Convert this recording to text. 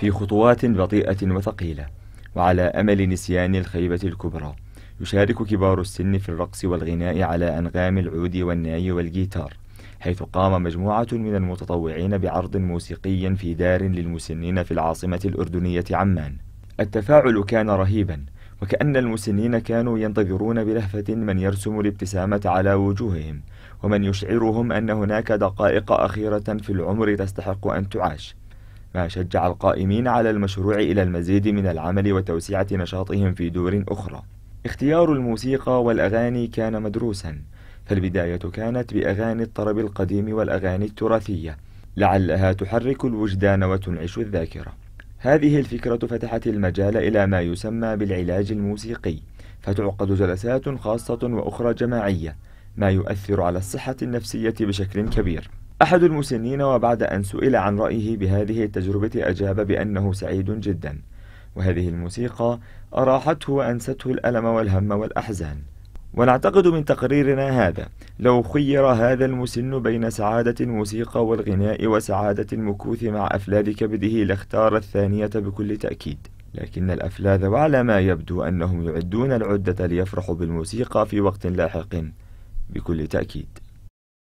في خطوات بطيئة وثقيلة وعلى أمل نسيان الخيبة الكبرى يشارك كبار السن في الرقص والغناء على أنغام العود والناي والجيتار حيث قام مجموعة من المتطوعين بعرض موسيقي في دار للمسنين في العاصمة الأردنية عمان التفاعل كان رهيبا وكأن المسنين كانوا ينتظرون بلهفة من يرسم الابتسامة على وجوههم ومن يشعرهم أن هناك دقائق أخيرة في العمر تستحق أن تعاش ما شجع القائمين على المشروع إلى المزيد من العمل وتوسيعة نشاطهم في دور أخرى اختيار الموسيقى والأغاني كان مدروسا فالبداية كانت بأغاني الطرب القديم والأغاني التراثية لعلها تحرك الوجدان وتنعش الذاكرة هذه الفكرة فتحت المجال إلى ما يسمى بالعلاج الموسيقي فتعقد جلسات خاصة وأخرى جماعية ما يؤثر على الصحة النفسية بشكل كبير أحد المسنين وبعد أن سئل عن رأيه بهذه التجربة أجاب بأنه سعيد جدا وهذه الموسيقى أراحته وأنسته الألم والهم والأحزان ونعتقد من تقريرنا هذا لو خير هذا المسن بين سعادة الموسيقى والغناء وسعادة المكوث مع أفلاذ كبده لاختار الثانية بكل تأكيد لكن الأفلاذ وعلى ما يبدو أنهم يعدون العدة ليفرحوا بالموسيقى في وقت لاحق بكل تأكيد